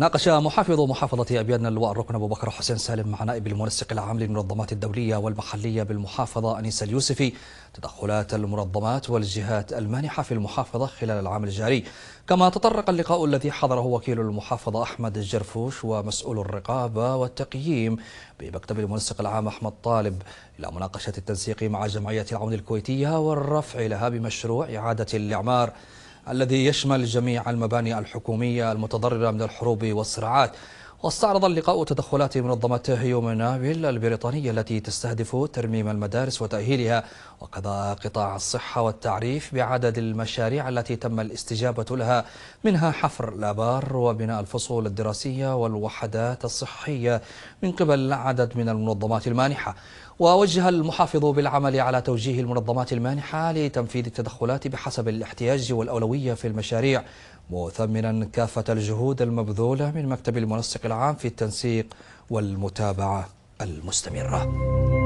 ناقش محافظ محافظة أبيان والركن أبو بكر حسين سالم مع نائب المنسق العام للمنظمات الدولية والمحلية بالمحافظة أنيس اليوسفي تدخلات المنظمات والجهات المانحة في المحافظة خلال العام الجاري كما تطرق اللقاء الذي حضره وكيل المحافظة أحمد الجرفوش ومسؤول الرقابة والتقييم بمكتب المنسق العام أحمد طالب إلى مناقشة التنسيق مع جمعية العون الكويتية والرفع لها بمشروع إعادة الإعمار الذي يشمل جميع المباني الحكومية المتضررة من الحروب والصراعات واستعرض اللقاء تدخلات منظمة هيومنابل البريطانية التي تستهدف ترميم المدارس وتأهيلها وكذا قطاع الصحة والتعريف بعدد المشاريع التي تم الاستجابة لها منها حفر الآبار وبناء الفصول الدراسية والوحدات الصحية من قبل عدد من المنظمات المانحة ووجه المحافظ بالعمل على توجيه المنظمات المانحة لتنفيذ التدخلات بحسب الاحتياج والأولوية في المشاريع مثمنا كافة الجهود المبذولة من مكتب المنسق العام في التنسيق والمتابعة المستمرة